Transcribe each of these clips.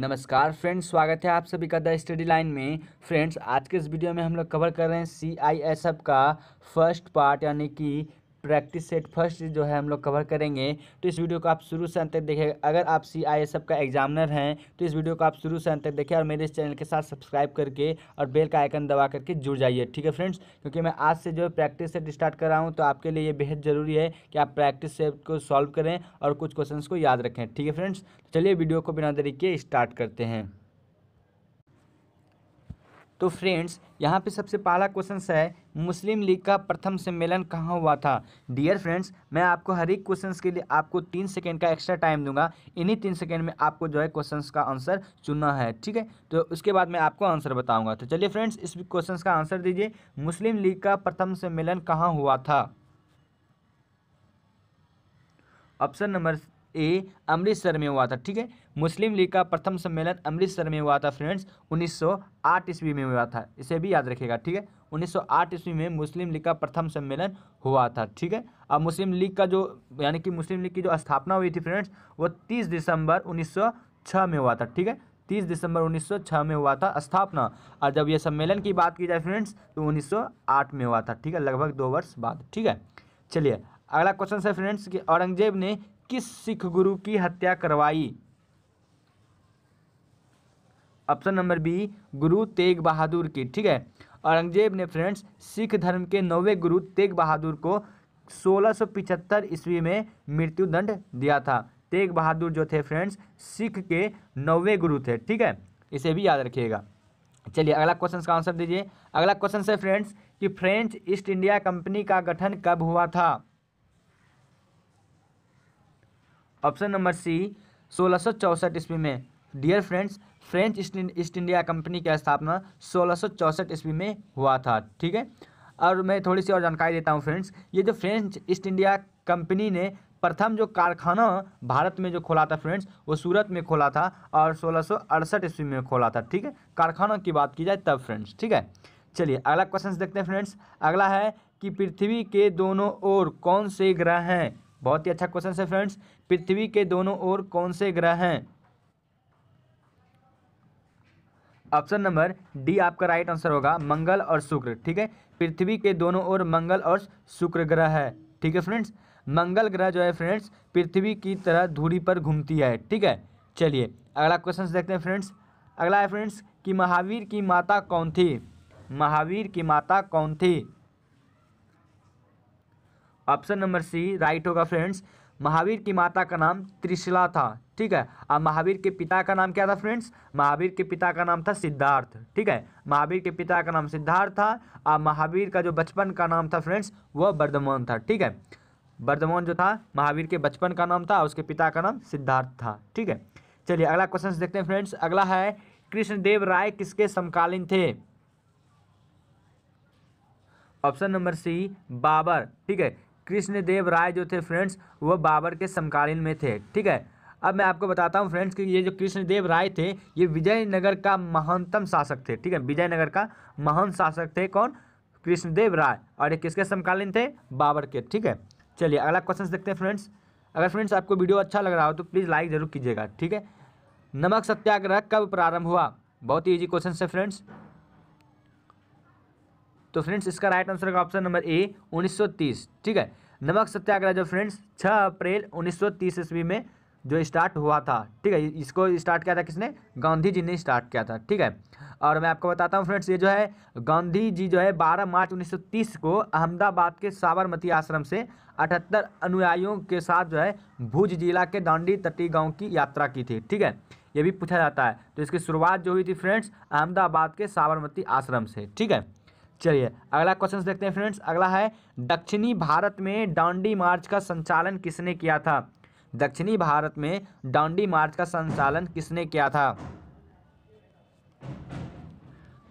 नमस्कार फ्रेंड्स स्वागत है आप सभी का द स्टडी लाइन में फ्रेंड्स आज के इस वीडियो में हम लोग कवर कर रहे हैं सी आई एस एफ का फर्स्ट पार्ट यानी कि प्रैक्टिस सेट फर्स्ट जो है हम लोग कवर करेंगे तो इस वीडियो को आप शुरू से अंत तक देखें अगर आप सी आई एस एफ का एग्जामिनर हैं तो इस वीडियो को आप शुरू से अंत तक देखें और मेरे इस चैनल के साथ सब्सक्राइब करके और बेल का आइकन दबा करके जुड़ जाइए ठीक है फ्रेंड्स क्योंकि मैं आज से जो प्रैक्टिस सेट स्टार्ट कर रहा हूँ तो आपके लिए ये बेहद ज़रूरी है कि आप प्रैक्टिस सेट को सॉल्व करें और कुछ क्वेश्चन को याद रखें ठीक है फ्रेंड्स तो चलिए वीडियो को बिना तरीके स्टार्ट करते हैं तो फ्रेंड्स यहाँ पे सबसे पहला क्वेश्चन है मुस्लिम लीग का प्रथम सम्मेलन कहाँ हुआ था डियर फ्रेंड्स मैं आपको हर एक क्वेश्चन के लिए आपको तीन सेकेंड का एक्स्ट्रा टाइम दूंगा इन्हीं तीन सेकेंड में आपको जो है क्वेश्चन का आंसर चुनना है ठीक है तो उसके बाद मैं आपको आंसर बताऊंगा तो चलिए फ्रेंड्स इस क्वेश्चन का आंसर दीजिए मुस्लिम लीग का प्रथम सम्मेलन कहाँ हुआ था ऑप्शन नंबर ए अमृतसर में हुआ था ठीक है मुस्लिम लीग का प्रथम सम्मेलन अमृतसर में हुआ था फ्रेंड्स 1908 ईस्वी में हुआ था इसे भी याद रखिएगा ठीक है 1908 ईस्वी में मुस्लिम लीग का प्रथम सम्मेलन हुआ था ठीक है अब मुस्लिम लीग का जो यानी कि मुस्लिम लीग की जो स्थापना हुई थी फ्रेंड्स वो 30 दिसंबर 1906 में हुआ था ठीक है तीस दिसंबर 1906 में हुआ था स्थापना और जब यह सम्मेलन की बात की जाए फ्रेंड्स तो उन्नीस में हुआ था ठीक है लगभग दो वर्ष बाद ठीक है चलिए अगला क्वेश्चन है फ्रेंड्स कि औरंगजेब ने किस सिख गुरु की हत्या करवाई ऑप्शन नंबर बी गुरु तेग बहादुर की ठीक है औरंगजेब ने फ्रेंड्स सिख धर्म के नौवे गुरु तेग बहादुर को 1675 ईस्वी में मृत्युदंड दिया था तेग बहादुर जो थे फ्रेंड्स सिख के नौवे गुरु थे ठीक है इसे भी याद रखिएगा चलिए अगला क्वेश्चन का आंसर दीजिए अगला क्वेश्चन है फ्रेंड्स कि फ्रेंच ईस्ट इंडिया कंपनी का गठन कब हुआ था ऑप्शन नंबर सी सोलह ईस्वी में dear friends French East India Company की स्थापना सोलह ईस्वी में हुआ था ठीक है और मैं थोड़ी सी और जानकारी देता हूँ फ्रेंड्स ये जो फ्रेंच ईस्ट इंडिया कंपनी ने प्रथम जो कारखाना भारत में जो खोला था फ्रेंड्स वो सूरत में खोला था और सोलह ईस्वी में खोला था ठीक है कारखानों की बात की जाए तब फ्रेंड्स ठीक है चलिए अगला क्वेश्चन देखते हैं फ्रेंड्स अगला है कि पृथ्वी के दोनों ओर कौन से ग्रह हैं बहुत ही अच्छा क्वेश्चन है फ्रेंड्स पृथ्वी के दोनों ओर कौन से ग्रह हैं ऑप्शन नंबर डी आपका राइट आंसर होगा मंगल और शुक्र ठीक है पृथ्वी के दोनों ओर मंगल और शुक्र ग्रह है ठीक है फ्रेंड्स मंगल ग्रह जो है फ्रेंड्स पृथ्वी की तरह धूरी पर घूमती है ठीक है चलिए अगला क्वेश्चन देखते हैं फ्रेंड्स अगला है फ्रेंड्स कि महावीर की माता कौन थी महावीर की माता कौन थी ऑप्शन नंबर सी राइट होगा फ्रेंड्स महावीर की माता का नाम त्रिशला था ठीक है अब महावीर के पिता का नाम क्या था फ्रेंड्स महावीर के पिता का नाम था सिद्धार्थ ठीक है महावीर के पिता का नाम सिद्धार्थ था और महावीर का जो बचपन का नाम था फ्रेंड्स वह वर्धमान था ठीक है वर्धमान जो था महावीर के बचपन का नाम था उसके पिता का नाम सिद्धार्थ था ठीक है चलिए अगला क्वेश्चन देखते हैं फ्रेंड्स अगला है कृष्णदेव राय किसके समकालीन थे ऑप्शन नंबर सी बाबर ठीक है कृष्णदेव राय जो थे फ्रेंड्स वह बाबर के समकालीन में थे ठीक है अब मैं आपको बताता हूँ फ्रेंड्स कि ये जो कृष्णदेव राय थे ये विजयनगर का महानतम शासक थे ठीक है विजयनगर का महान शासक थे कौन कृष्णदेव राय और ये किसके समकालीन थे बाबर के ठीक है चलिए अगला क्वेश्चन देखते हैं फ्रेंड्स अगर फ्रेंड्स आपको वीडियो अच्छा लग रहा हो तो प्लीज़ लाइक ज़रूर कीजिएगा ठीक है नमक सत्याग्रह कब प्रारंभ हुआ बहुत ही ईजी क्वेश्चन है फ्रेंड्स तो फ्रेंड्स इसका राइट आंसर होगा ऑप्शन नंबर ए 1930 ठीक है नमक सत्याग्रह जो फ्रेंड्स 6 अप्रैल 1930 ईस्वी में जो स्टार्ट हुआ था ठीक है इसको स्टार्ट किया था किसने गांधी जी ने स्टार्ट किया था ठीक है और मैं आपको बताता हूँ फ्रेंड्स ये जो है गांधी जी जो है 12 मार्च 1930 को अहमदाबाद के साबरमती आश्रम से अठहत्तर अनुयायियों के साथ जो है भुज जिला के दांडी तटी गांव की यात्रा की थी ठीक है ये भी पूछा जाता है तो इसकी शुरुआत जो हुई थी फ्रेंड्स अहमदाबाद के साबरमती आश्रम से ठीक है चलिए अगला क्वेश्चन देखते हैं फ्रेंड्स अगला है दक्षिणी भारत में डांडी मार्च का संचालन किसने किया था दक्षिणी भारत में डांडी मार्च का संचालन किसने किया था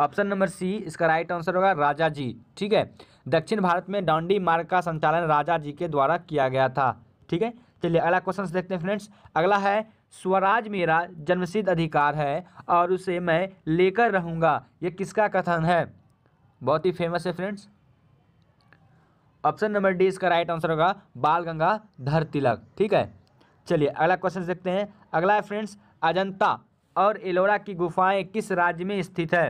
ऑप्शन नंबर सी इसका राइट आंसर होगा राजा जी ठीक है दक्षिण भारत में डांडी मार्ग का संचालन राजा जी के द्वारा किया गया था ठीक है चलिए अगला क्वेश्चन देखते हैं फ्रेंड्स अगला है स्वराज मेरा जन्मसिद्ध अधिकार है और उसे मैं लेकर रहूँगा ये किसका कथन है बहुत ही फेमस है फ्रेंड्स ऑप्शन नंबर डी इसका राइट आंसर होगा बाल गंगाधर तिलक ठीक है चलिए अगला क्वेश्चन देखते हैं अगला है फ्रेंड्स अजंता और एलोरा की गुफाएं किस राज्य में स्थित है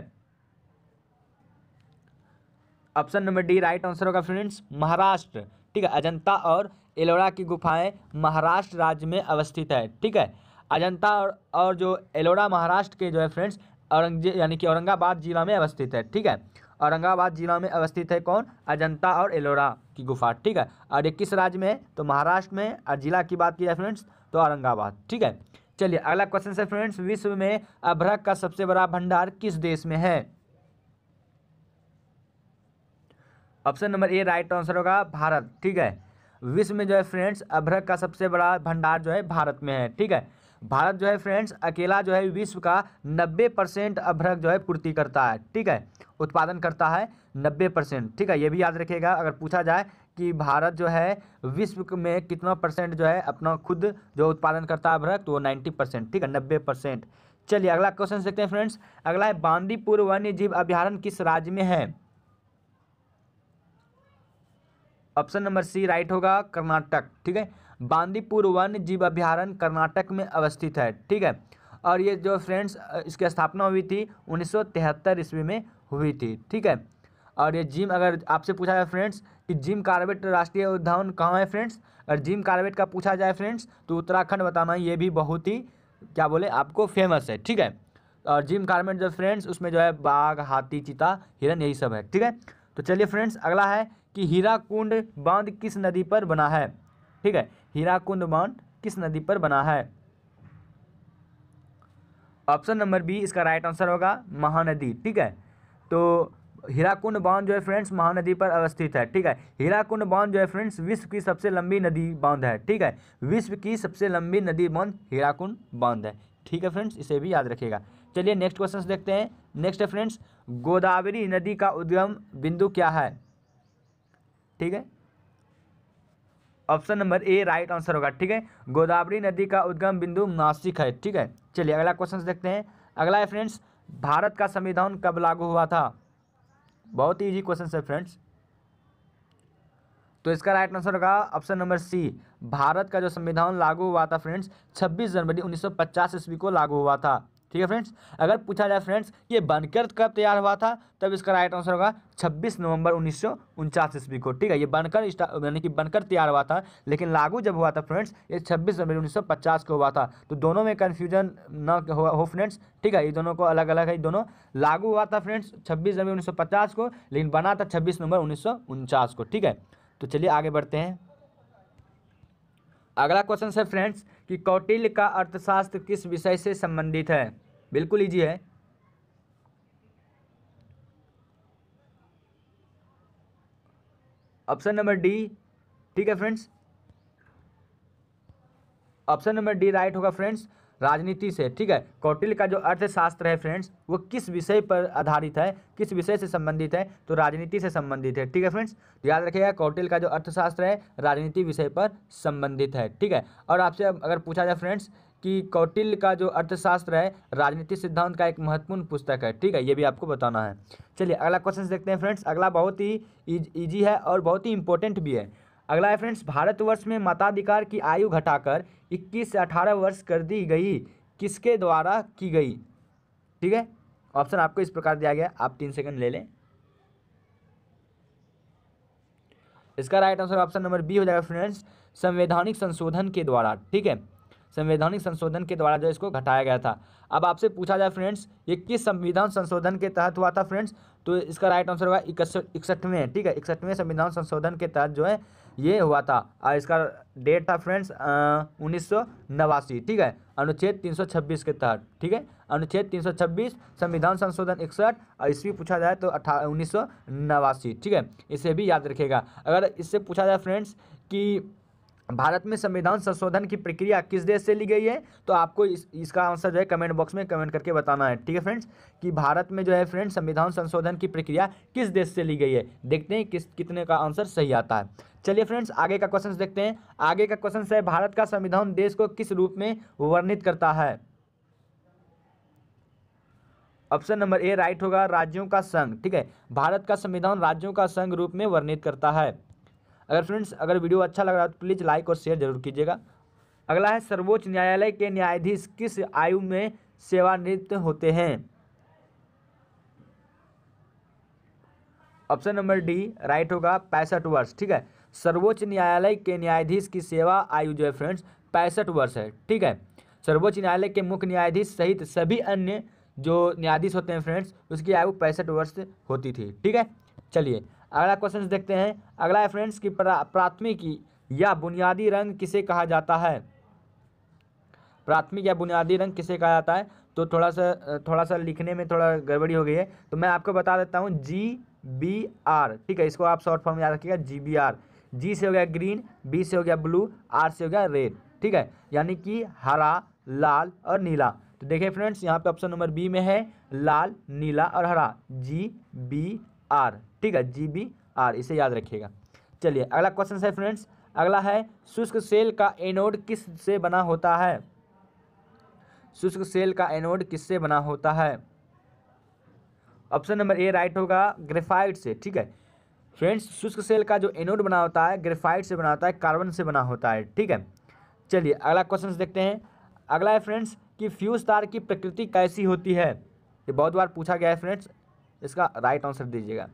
option number D right answer होगा फ्रेंड्स महाराष्ट्र ठीक है अजंता और एलोरा की गुफाएं महाराष्ट्र राज्य में अवस्थित है ठीक है अजंता और, और जो एलोरा महाराष्ट्र के जो है फ्रेंड्स औरंगजे यानी कि औरंगाबाद जिला में अवस्थित है ठीक है औरंगाबाद जिला में अवस्थित है कौन अजंता और एलोरा की गुफा ठीक है और ये किस राज्य में तो महाराष्ट्र में और जिला की बात की जाए फ्रेंड्स तो औरंगाबाद ठीक है चलिए अगला क्वेश्चन से फ्रेंड्स विश्व में अभ्रक का सबसे बड़ा भंडार किस देश में है option number A right answer होगा भारत ठीक है विश्व में जो है फ्रेंड्स अभ्रक का सबसे बड़ा भंडार जो है भारत में है ठीक है भारत जो है फ्रेंड्स अकेला जो है विश्व का 90 परसेंट अभ्रक जो है पूर्ति करता है ठीक है उत्पादन करता है 90 परसेंट ठीक है ये भी याद रखिएगा अगर पूछा जाए कि भारत जो है विश्व में कितना परसेंट जो है अपना खुद जो उत्पादन करता है अभ्रक तो वो नाइन्टी परसेंट ठीक है नब्बे परसेंट चलिए अगला क्वेश्चन देखते हैं फ्रेंड्स अगला है बांदीपुर वन्य जीव अभ्यारण्य किस राज्य में है ऑप्शन नंबर सी राइट होगा कर्नाटक ठीक है बांदीपुर वन जीव अभ्यारण्य कर्नाटक में अवस्थित है ठीक है और ये जो फ्रेंड्स इसकी स्थापना हुई थी उन्नीस ईस्वी में हुई थी ठीक है और ये जिम अगर आपसे पूछा जाए फ्रेंड्स कि जिम कार्बेट राष्ट्रीय उद्यान कहाँ है फ्रेंड्स और जिम कार्बेट का पूछा जाए फ्रेंड्स तो उत्तराखंड बताना ये भी बहुत ही क्या बोले आपको फेमस है ठीक है और जिम कार्बेट जो फ्रेंड्स उसमें जो है बाघ हाथी चीता हिरन यही सब है ठीक है तो चलिए फ्रेंड्स अगला है कि हीरा कुंड बांध किस नदी पर बना है ठीक है हीराकुंद माउंट किस नदी पर बना है ऑप्शन नंबर बी इसका राइट आंसर होगा महानदी ठीक है तो हीराकुंड बांध जो है फ्रेंड्स महानदी पर अवस्थित है ठीक है हीराकुंड बांध जो है फ्रेंड्स विश्व की सबसे लंबी नदी बांध है ठीक है विश्व की सबसे लंबी नदी बांध हीराकुंड बांध है ठीक है फ्रेंड्स इसे भी याद रखिएगा चलिए नेक्स्ट क्वेश्चन देखते हैं नेक्स्ट है फ्रेंड्स गोदावरी नदी का उद्गम बिंदु क्या है ठीक है option number A right answer होगा ठीक है गोदावरी नदी का उद्गम बिंदु नासिक है ठीक है चलिए अगला क्वेश्चन देखते हैं अगला है फ्रेंड्स भारत का संविधान कब लागू हुआ था बहुत ईजी क्वेश्चन है फ्रेंड्स तो इसका राइट आंसर होगा ऑप्शन नंबर सी भारत का जो संविधान लागू हुआ था फ्रेंड्स 26 जनवरी 1950 ईस्वी को लागू हुआ था ठीक है फ्रेंड्स अगर पूछा जाए फ्रेंड्स ये बनकर कब तैयार हुआ था तब इसका राइट आंसर होगा 26 नवंबर उन्नीस ईस्वी को ठीक है ये बनकर यानी कि बनकर तैयार हुआ था लेकिन लागू जब हुआ था फ्रेंड्स ये 26 जनवरी 1950 को हुआ था तो दोनों में कन्फ्यूजन न हो फ्रेंड्स ठीक है ये दोनों को अलग अलग है दोनों लागू हुआ था फ्रेंड्स छब्बीस जनवरी उन्नीस को लेकिन बना था छब्बीस नवंबर उन्नीस को ठीक है तो चलिए आगे बढ़ते हैं अगला क्वेश्चन है फ्रेंड्स कि कौटिल्य का अर्थशास्त्र किस विषय से संबंधित है बिल्कुल ईजी है ऑप्शन नंबर डी ठीक है friends option number D right होगा फ्रेंड्स राजनीति से ठीक है कौटिल का जो अर्थशास्त्र है फ्रेंड्स वो किस विषय पर आधारित है किस विषय से संबंधित है तो राजनीति से संबंधित है ठीक है फ्रेंड्स तो याद रखिएगा कौटिल का जो अर्थशास्त्र है राजनीति विषय पर संबंधित है ठीक है और आपसे अगर पूछा जाए फ्रेंड्स कि कौटिल का जो अर्थशास्त्र है राजनीति सिद्धांत का एक महत्वपूर्ण पुस्तक है ठीक है ये भी आपको बताना है चलिए अगला क्वेश्चन देखते हैं फ्रेंड्स अगला बहुत ही ईजी है और बहुत ही इंपॉर्टेंट भी है अगला है फ्रेंड्स भारतवर्ष में मताधिकार की आयु घटाकर 21 से 18 वर्ष कर दी गई किसके द्वारा की गई ठीक है ऑप्शन आपको इस प्रकार दिया गया आप तीन सेकंड ले लें इसका right answer option number B हो जाएगा फ्रेंड्स संवैधानिक संशोधन के द्वारा ठीक है संवैधानिक संशोधन के द्वारा जो इसको घटाया गया था अब आपसे पूछा जाए फ्रेंड्स ये किस संविधान संशोधन के तहत हुआ था फ्रेंड्स तो इसका राइट आंसर होगा इकसठवें ठीक है इकसठवें संविधान संशोधन के तहत जो है ये हुआ था और इसका डेट था फ्रेंड्स उन्नीस ठीक है अनुच्छेद 326 के तहत ठीक है अनुच्छेद 326 संविधान संशोधन इकसठ और इसमें पूछा जाए तो अठारह उन्नीस ठीक है इसे भी याद रखेगा अगर इससे पूछा जाए फ्रेंड्स कि भारत में संविधान संशोधन की प्रक्रिया किस देश से ली गई है तो आपको इस इसका आंसर जो है कमेंट बॉक्स में कमेंट करके बताना है ठीक है फ्रेंड्स कि भारत में जो है फ्रेंड्स संविधान संशोधन की प्रक्रिया किस देश से ली गई है देखते हैं किस कितने का आंसर सही आता है चलिए फ्रेंड्स आगे का क्वेश्चन देखते हैं आगे का क्वेश्चन है भारत का संविधान देश को किस रूप में वर्णित करता है ऑप्शन नंबर ए राइट होगा राज्यों का संघ ठीक है भारत का संविधान राज्यों का संघ रूप में वर्णित करता है अगर फ्रेंड्स अगर वीडियो अच्छा लग रहा है तो प्लीज़ लाइक और शेयर जरूर कीजिएगा अगला है सर्वोच्च न्यायालय के न्यायाधीश किस आयु में सेवानिवृत्त होते हैं ऑप्शन नंबर डी राइट होगा पैंसठ वर्ष ठीक है सर्वोच्च न्यायालय के न्यायाधीश की सेवा आयु जो है फ्रेंड्स पैंसठ वर्ष है ठीक है सर्वोच्च न्यायालय के मुख्य न्यायाधीश सहित सभी अन्य जो न्यायाधीश होते हैं फ्रेंड्स उसकी आयु पैंसठ वर्ष होती थी ठीक है चलिए अगला क्वेश्चन देखते हैं अगला है फ्रेंड्स कि प्राथमिक या बुनियादी रंग किसे कहा जाता है प्राथमिक या बुनियादी रंग किसे कहा जाता है तो थोड़ा सा थोड़ा सा लिखने में थोड़ा गड़बड़ी हो गई है तो मैं आपको बता देता हूँ जी बी आर ठीक है इसको आप शॉर्ट फॉर्म याद रखिएगा जी बी आर जी से हो गया ग्रीन बी से हो गया ब्लू आर से हो गया रेड ठीक है यानी कि हरा लाल और नीला तो देखिए फ्रेंड्स यहाँ पे ऑप्शन नंबर बी में है लाल नीला और हरा जी बी आर ठीक है जी बी आर इसे याद रखिएगा चलिए अगला क्वेश्चन है फ्रेंड्स अगला है शुष्क सेल का एनोड किस से बना होता है शुष्क सेल का एनोड से बना होता है ऑप्शन नंबर ए राइट होगा ग्रेफाइट से ठीक है फ्रेंड्स शुष्क सेल का जो एनोड बना होता है ग्रेफाइट से बना होता है कार्बन से बना होता है ठीक है चलिए अगला क्वेश्चन देखते हैं अगला है फ्रेंड्स कि फ्यूज तार की प्रकृति कैसी होती है ये बहुत बार पूछा गया है फ्रेंड्स इसका राइट आंसर दीजिएगा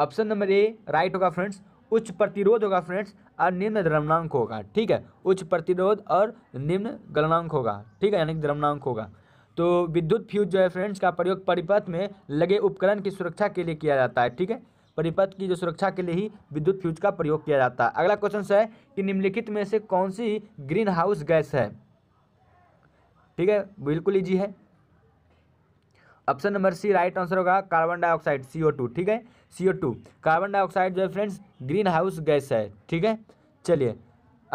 ऑप्शन नंबर ए राइट होगा फ्रेंड्स उच्च प्रतिरोध होगा फ्रेंड्स और निम्न द्रवनांक होगा ठीक है उच्च प्रतिरोध और निम्न गलनांक होगा ठीक है यानी कि होगा तो विद्युत फ्यूज जो है फ्रेंड्स का प्रयोग परिपथ में लगे उपकरण की सुरक्षा के लिए किया जाता है ठीक है परिपथ की जो सुरक्षा के लिए ही विद्युत फ्यूज का प्रयोग किया जाता है अगला क्वेश्चन है कि निम्नलिखित में से कौन सी ग्रीन हाउस गैस है ठीक है बिल्कुल ईजी है option number C right answer होगा कार्बन डाइऑक्साइड सी टू ठीक है सी टू कार्बन डाइऑक्साइड जो है फ्रेंड्स ग्रीन हाउस गैस है ठीक है चलिए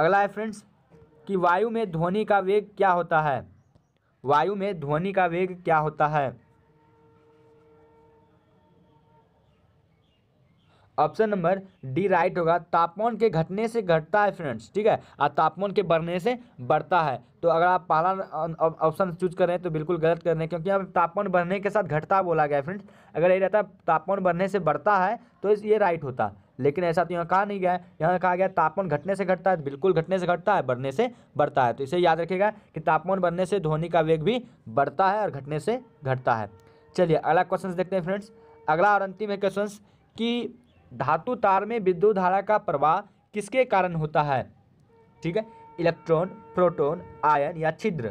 अगला है फ्रेंड्स कि वायु में ध्वनि का वेग क्या होता है वायु में ध्वनि का वेग क्या होता है ऑप्शन नंबर डी राइट होगा तापमान के घटने से घटता है फ्रेंड्स ठीक है और तापमान के बढ़ने से बढ़ता है तो अगर आप पहला ऑप्शन चूज कर रहे हैं तो बिल्कुल गलत कर रहे हैं क्योंकि अब तापमान बढ़ने के साथ घटता बोला गया है फ्रेंड्स अगर ये रहता तापमान बढ़ने से बढ़ता है तो ये राइट होता लेकिन ऐसा तो यहाँ कहा नहीं गया है यहाँ कहा गया तापमान घटने से घटता है बिल्कुल घटने से घटता है बढ़ने से बढ़ता है तो इसे याद रखिएगा कि तापमान बढ़ने से ध्वनि का वेग भी बढ़ता है और घटने से घटता है चलिए अगला क्वेश्चन देखते हैं फ्रेंड्स अगला और अंतिम है क्वेश्चन कि धातु तार में विद्युत धारा का प्रवाह किसके कारण होता है ठीक है इलेक्ट्रॉन प्रोटॉन, आयन या छिद्र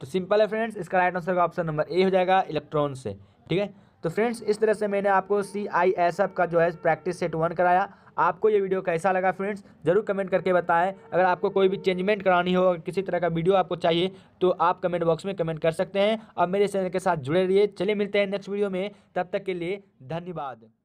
तो सिंपल है फ्रेंड्स इसका राइट आंसर का ऑप्शन नंबर ए हो जाएगा इलेक्ट्रॉन से ठीक है तो फ्रेंड्स इस तरह से मैंने आपको सी आई एस एफ का जो है प्रैक्टिस सेट वन कराया आपको ये वीडियो कैसा लगा फ्रेंड्स ज़रूर कमेंट करके बताएं अगर आपको कोई भी चेंजमेंट करानी हो अगर किसी तरह का वीडियो आपको चाहिए तो आप कमेंट बॉक्स में कमेंट कर सकते हैं और मेरे चैनल के साथ जुड़े रहिए चलिए मिलते हैं नेक्स्ट वीडियो में तब तक के लिए धन्यवाद